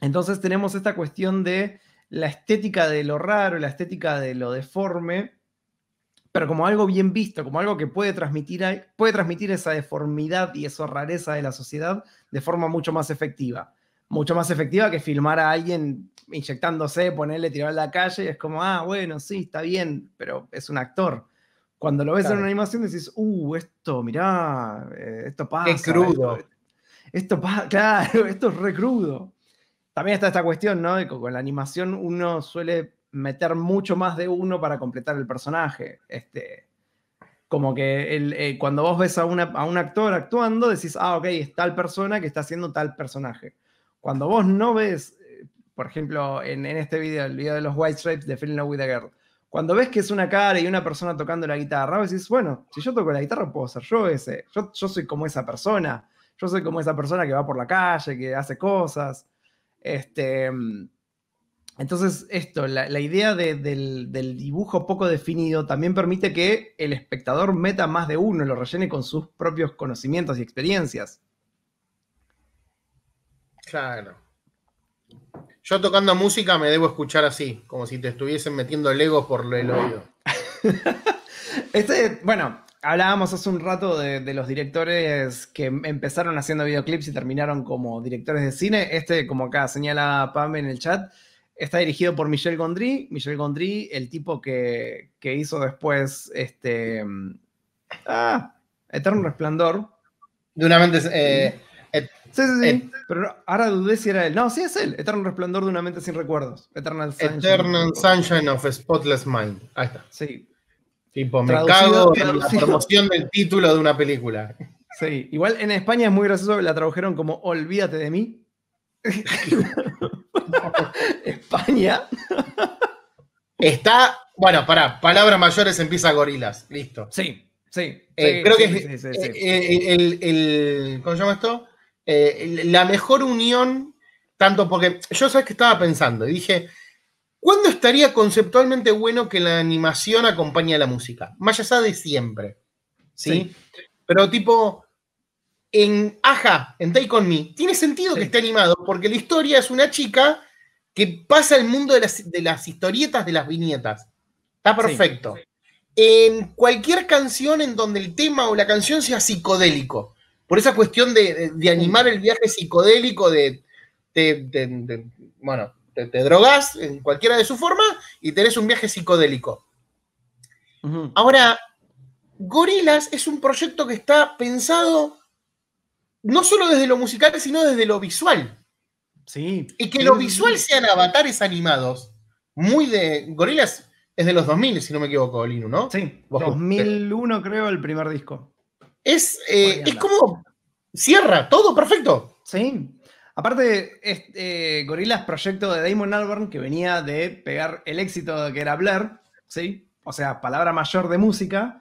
entonces tenemos esta cuestión de la estética de lo raro, la estética de lo deforme, pero como algo bien visto, como algo que puede transmitir, puede transmitir esa deformidad y esa rareza de la sociedad de forma mucho más efectiva. Mucho más efectiva que filmar a alguien inyectándose, ponerle, tirar a la calle, y es como, ah, bueno, sí, está bien, pero es un actor. Cuando lo ves en una animación decís, uh, esto, mirá, eh, esto pasa. Es crudo. Esto, pasa, claro, esto es re También está esta cuestión, ¿no? con la animación uno suele meter mucho más de uno para completar el personaje. Este, como que el, eh, cuando vos ves a, a un actor actuando, decís, ah, ok, es tal persona que está haciendo tal personaje. Cuando vos no ves, eh, por ejemplo, en, este video, el video de los White Stripes de Feeling Love with Girl, cuando ves que es una cara y una persona tocando la guitarra, vos decís, bueno, si yo toco la guitarra, puedo ser yo ese. Yo, yo soy como esa persona. Yo soy como esa persona que va por la calle, que hace cosas. Este entonces, esto, la, idea del, dibujo poco definido también permite que el espectador meta más de uno, lo rellene con sus propios conocimientos y experiencias. Claro. Yo tocando música me debo escuchar así, como si te estuviesen metiendo legos por el oído. este, bueno, hablábamos hace un rato de, de, los directores que empezaron haciendo videoclips y terminaron como directores de cine. Este, como acá señala Pam en el chat, Está dirigido por Michel Gondry. Michel Gondry, el tipo que, hizo después este. Ah, Eterno Resplandor. De una mente. Eh, sí, sí, sí. Pero ahora dudé si era él. No, sí es él. Eterno Resplandor de una mente sin recuerdos. Eternal Sunshine. Eternal Sunshine of Spotless Mind. Ahí está. Sí. Tipo, me cago la promoción del título de una película. Sí, igual en España es muy gracioso, que la tradujeron como Olvídate de mí. España. Está, bueno, para palabras mayores empieza gorilas, listo. Sí, sí. Eh, creo que eh, eh, el, ¿cómo se llama esto? la mejor unión, tanto porque yo sabes que estaba pensando y dije, ¿cuándo estaría conceptualmente bueno que la animación acompañe a la música? Más allá de siempre, ¿sí? Pero tipo, en Aja, en Take On Me, tiene sentido que esté animado, porque la historia es una chica que pasa el mundo de las, historietas de las viñetas. Está perfecto. En cualquier canción en donde el tema o la canción sea psicodélico, por esa cuestión de, animar el viaje psicodélico de, bueno, te, drogas en cualquiera de sus formas y tenés un viaje psicodélico. Ahora, Gorilas es un proyecto que está pensado no solo desde lo musical, sino desde lo visual. Sí. Y que lo visual sean avatares animados. Muy de. Gorilas es de los 2000, si no me equivoco, Lino, ¿no? Sí, 2001 creo el primer disco. Es, eh, es como. Cierra, todo perfecto. Sí. Aparte, este, proyecto de Damon Albarn, que venía de pegar el éxito que era Blair, ¿sí? O sea, palabra mayor de música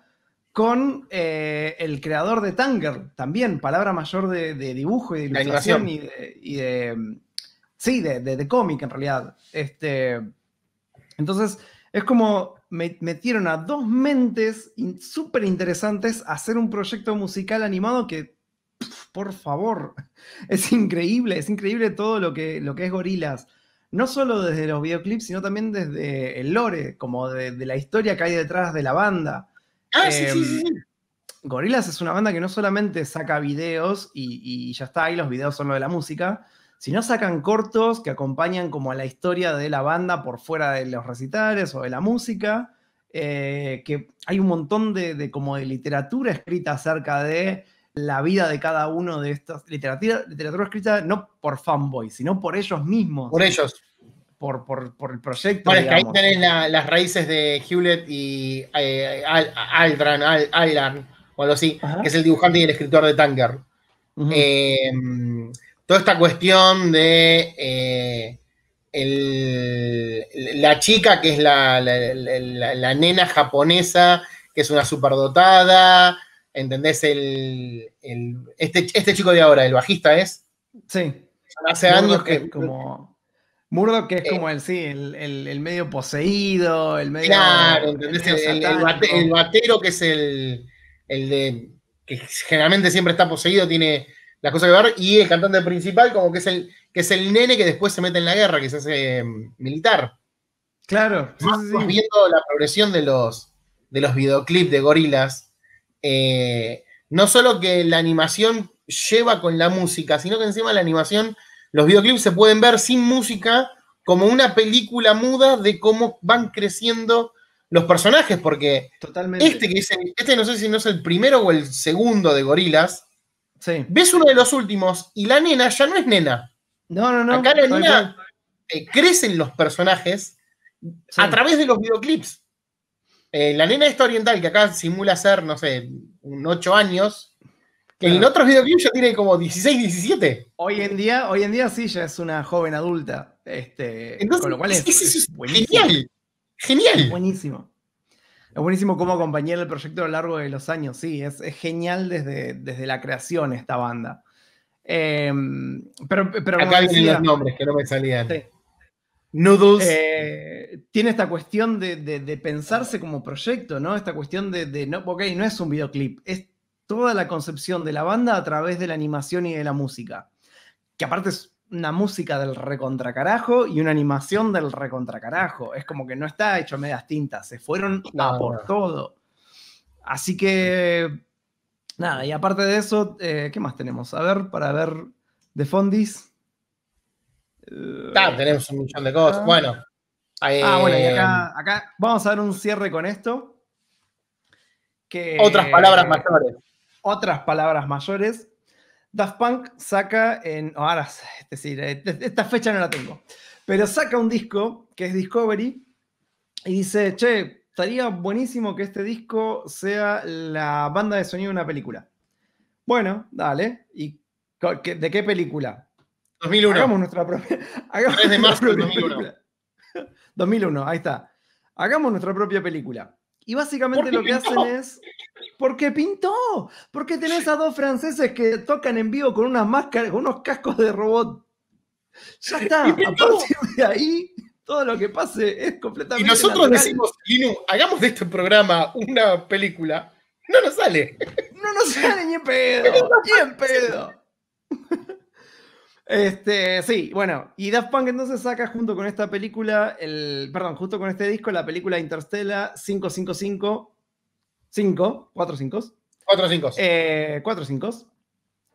con eh, el creador de Tanger, también, palabra mayor de, dibujo y de ilustración y de, Sí, de, cómic en realidad. Este, entonces, es como metieron a dos mentes súper interesantes a hacer un proyecto musical animado que, por favor, es increíble, es increíble todo lo que, lo que es Gorilas. No solo desde los videoclips, sino también desde el lore, como de la historia que hay detrás de la banda. Ah, em, es una banda que no solamente saca videos y, ya está, ahí los videos son lo de la música, sino sacan cortos que acompañan como a la historia de la banda por fuera de los recitales o de la música, eh, que hay un montón de, como de literatura escrita acerca de la vida de cada uno de estos, literatura, literatura escrita no por fanboys, sino por ellos mismos. Por ellos por, el proyecto. Bueno, que ahí tenés las raíces de Hewlett y eh, Aldran, o algo así, que es el dibujante y el escritor de Tanger. Eh, toda esta cuestión de eh, la chica que es la, nena japonesa, que es una superdotada. ¿Entendés? El, este, este, chico de ahora, el bajista, es. Sí. Hace años que. Como... Murdoch que es eh, como el, sí, el, medio poseído, el medio... Claro, El, batero que es el, de... que generalmente siempre está poseído, tiene las cosas que ver, y el cantante principal como que es el, que es el nene que después se mete en la guerra, que se hace mm, militar. Claro. viendo la progresión de los, de los videoclips de gorilas, eh, no solo que la animación lleva con la música, sino que encima la animación los videoclips se pueden ver sin música como una película muda de cómo van creciendo los personajes, porque este que dice, este no sé si no es el primero o el segundo de Gorilas, ves uno de los últimos y la nena ya no es nena. No, no, no. Acá la nena eh, crecen los personajes a través de los videoclips. Eh, la nena esta oriental que acá simula ser, no sé, un 8 años, en otros videoclips ya tiene como 16, 17. Hoy en día, hoy en día sí ya es una joven adulta. Este, con lo cual es, genial. Genial. Buenísimo. Es buenísimo cómo acompañar el proyecto a lo largo de los años, sí, es, genial desde, desde la creación esta banda. Em, pero, pero Acá vienen los nombres que no me salían. Noodles. Eh, tiene esta cuestión de, pensarse como proyecto, ¿no? Esta cuestión de, no, ok, no es un videoclip, es toda la concepción de la banda a través de la animación y de la música. Que aparte es una música del recontracarajo y una animación del recontracarajo. Es como que no está hecho a medias tintas, se fueron a por todo. Así que, nada, y aparte de eso, eh, ¿qué más tenemos? A ver, para ver de Fondis. Ah, tenemos un millón de cosas. Ah. Bueno. Eh, ah, bueno, y acá, vamos a dar un cierre con esto. Que, Otras palabras mayores otras palabras mayores, Daft Punk saca en. Oh, ahora, es decir, eh, esta fecha no la tengo. Pero saca un disco que es Discovery y dice: Che, estaría buenísimo que este disco sea la banda de sonido de una película. Bueno, dale. ¿Y de qué película? 2001. Hagamos nuestra propia. Película. 2001, ahí está. Hagamos nuestra propia película. Y básicamente lo que hacen es. Porque pintó. Porque tenés a dos franceses que tocan en vivo con unas máscaras, con unos cascos de robot. Ya está. A partir de ahí, todo lo que pase es completamente. Y nosotros decimos, Linu, hagamos de este programa una película. No nos sale. No nos sale ni en pedo. ni pedo. Este, sí, bueno, y Daft Punk entonces saca junto con esta película, el, perdón, justo con este disco, la película Interstellar 555, 5, cuatro cinco eh, cuatro cinco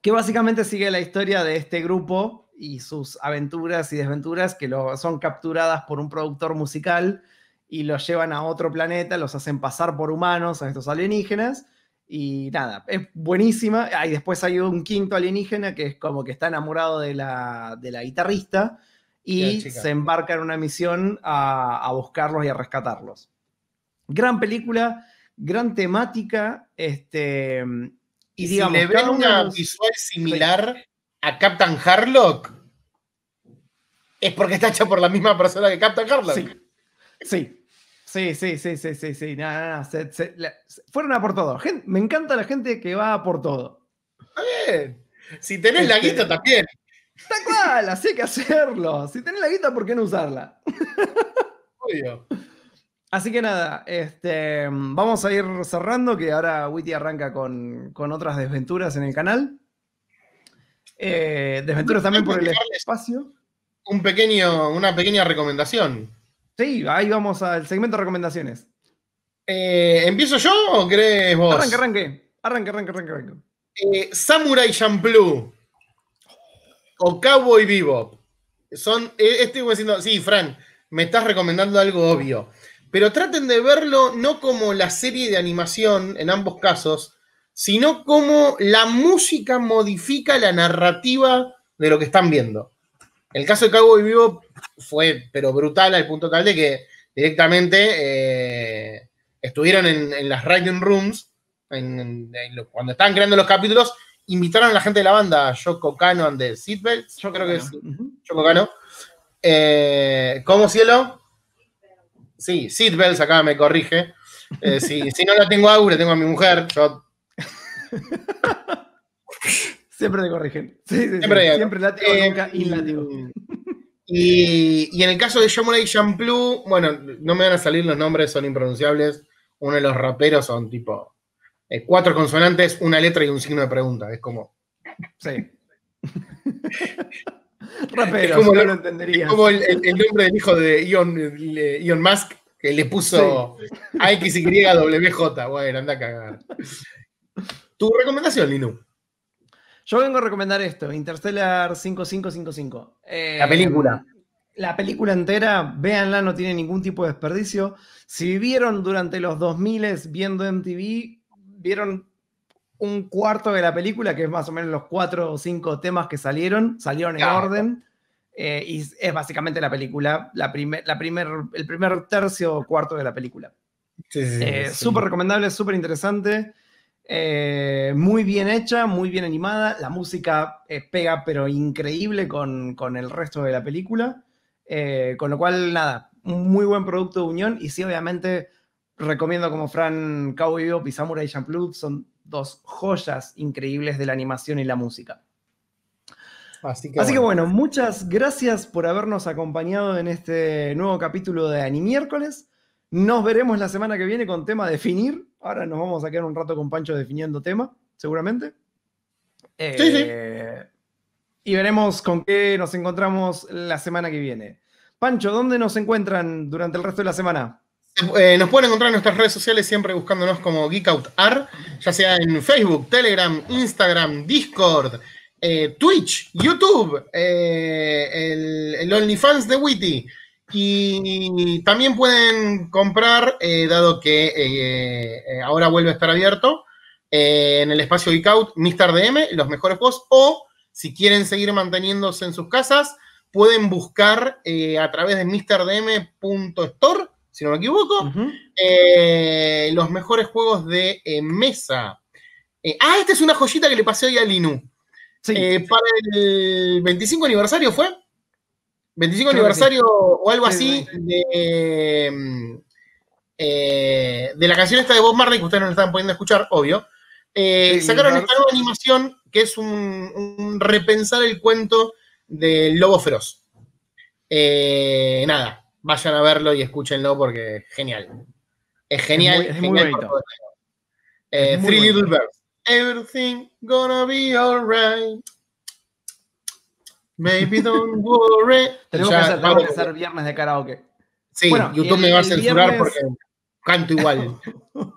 que básicamente sigue la historia de este grupo y sus aventuras y desventuras que lo, son capturadas por un productor musical y los llevan a otro planeta, los hacen pasar por humanos, a estos alienígenas, y nada, es buenísima. Y después hay un quinto alienígena que es como que está enamorado de la, guitarrista y se embarca en una misión a, buscarlos y a rescatarlos. Gran película, gran temática. Este, y, si le ven una visual similar a Captain Harlock, es porque está hecha por la misma persona que Captain Harlock. Sí, sí. Sí, sí, sí, sí, sí, sí. Nada, fueron a por todo. me encanta la gente que va a por todo. Si tenés la este, guita también. Está cual, así que hacerlo. Si tenés la guita, ¿por qué no usarla? Obvio. Así que nada, este, vamos a ir cerrando, que ahora Witty arranca con, otras desventuras en el canal. Eh, desventuras también por el espacio. Un pequeño, una pequeña recomendación. Sí, ahí vamos al segmento de recomendaciones. Eh, ¿Empiezo yo o crees vos? Arranque, arranque. Arranque, arranque, arranque. Eh, Samurai Champloo o Cowboy Bebop. Son, eh, estoy diciendo, sí, Fran, me estás recomendando algo obvio. Pero traten de verlo no como la serie de animación en ambos casos, sino como la música modifica la narrativa de lo que están viendo. El caso de Cowboy Vivo fue, pero brutal al punto tal de que directamente eh, estuvieron en, las writing rooms, cuando estaban creando los capítulos, invitaron a la gente de la banda, Yoko Cano and the Seatbelts, yo creo que es Shoko eh, ¿Cómo cielo? Sí, Seatbelts, acá me corrige. Eh, si, no la tengo a tengo a mi mujer. Siempre te corrigen. siempre, sí. siempre eh, y en el caso de Yamuna y plu bueno, no me van a salir los nombres, son impronunciables. Uno de los raperos son tipo eh, cuatro consonantes, una letra y un signo de pregunta. Es como. Sí. raperos, como, lo entenderías. como el, nombre del hijo de Elon, Musk, que le puso AXYWJ. Bueno, anda a Tu recomendación, Linu. Yo vengo a recomendar esto, Interstellar 5555. la película. Em, la película entera, véanla, no tiene ningún tipo de desperdicio. Si vivieron durante los 2000 viendo MTV, vieron un cuarto de la película, que es más o menos los cuatro o cinco temas que salieron, salieron en orden. Eh, y es básicamente la película, la primer, el primer tercio o cuarto de la película. Sí, sí. Eh, súper recomendable, súper interesante. Eh, muy bien hecha, muy bien animada. La música eh, pega, pero increíble con, el resto de la película. Eh, con lo cual, nada, muy buen producto de unión. Y sí, obviamente, recomiendo como Fran Cowboy Bebop y jean Champloo. Son dos joyas increíbles de la animación y la música. Así, que, bueno. muchas gracias por habernos acompañado en este nuevo capítulo de Animiércoles. Nos veremos la semana que viene con tema definir Ahora nos vamos a quedar un rato con Pancho definiendo tema, seguramente. Eh, sí, sí. Y veremos con qué nos encontramos la semana que viene. Pancho, ¿dónde nos encuentran durante el resto de la semana? Eh, nos pueden encontrar en nuestras redes sociales siempre buscándonos como GeekOutR, ya sea en Facebook, Telegram, Instagram, Discord, eh, Twitch, YouTube, el, el OnlyFans de Witty. Y también pueden comprar, eh, dado que eh, eh, ahora vuelve a estar abierto, en el espacio Geekout, Mr. DM, los mejores juegos, o si quieren seguir manteniéndose en sus casas, pueden buscar a través de mrdm.store, si no me equivoco, los mejores juegos de mesa. ah, esta es una joyita que le pasé hoy a Linu. para el 25 aniversario fue. 25 aniversario o algo así de, eh, de la canción esta de Bob Marley, que ustedes no la estaban pudiendo escuchar, obvio. Eh, sacaron esta nueva animación que es un, repensar el cuento del lobo feroz. Eh, nada, vayan a verlo y escúchenlo porque es genial. Es genial. Es muy, bonito. Eh, Three Little Birds. Everything gonna be alright. Maybe don't worry. Tenemos que hacer, viernes de karaoke. Sí, YouTube me va a censurar porque canto igual.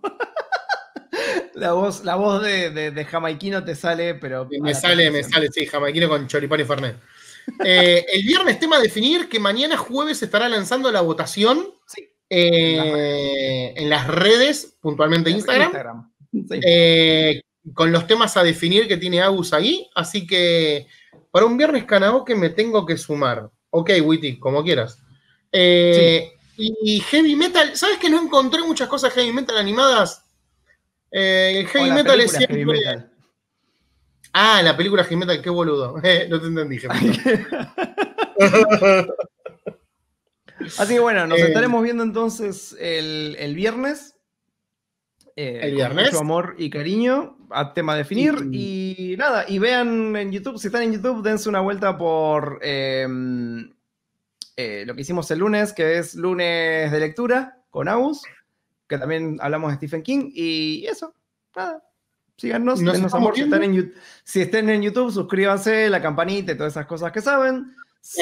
la voz, la voz de, de, jamaiquino te sale, pero. Me sale, me sale, sí, jamaiquino con choripán y fernet. Eh, el viernes tema a definir que mañana jueves estará lanzando la votación eh, en las redes, puntualmente Instagram, eh, con los temas a definir que tiene Agus ahí. Así que para un viernes que me tengo que sumar. Ok, Witty, como quieras. Eh, y heavy metal, ¿sabes que no encontré muchas cosas heavy metal animadas? Eh, heavy metal es siempre. Metal. Ah, la película heavy metal, qué boludo. Eh, no te entendí, Así que bueno, nos estaremos viendo entonces el, viernes. el viernes. Con amor y cariño a tema definir. Y nada, y vean en YouTube, si están en YouTube, dense una vuelta por em, eh, lo que hicimos el lunes, que es lunes de lectura con Aus que también hablamos de Stephen King. Y eso, nada. Síganos, Si están, en, estén en YouTube, suscríbanse, la campanita y todas esas cosas que saben.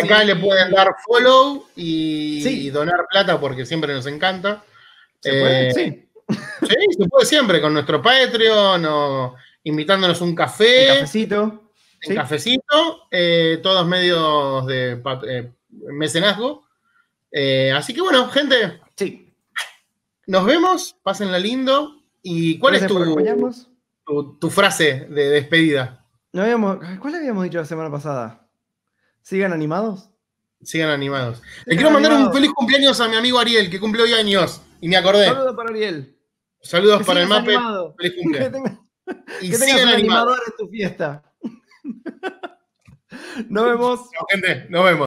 acá le pueden dar follow y, donar plata porque siempre nos encanta. Eh, Sí, se puede siempre, con nuestro Patreon o invitándonos un café. Un cafecito. Un cafecito, eh, todos medios de eh, mecenazgo. Eh, así que bueno, gente. Sí. Nos vemos, pásenla lindo. ¿Y cuál es tu, frase de despedida? No habíamos, ¿Cuál habíamos dicho la semana pasada? ¿Sigan animados? Sigan animados. Le quiero mandar un feliz cumpleaños a mi amigo Ariel, que cumple hoy años. Y me acordé. saludo para Ariel. Saludos para el MAPE. Feliz cumpleaños. Que, y tengas un animador en tu fiesta. nos vemos. No nos vemos.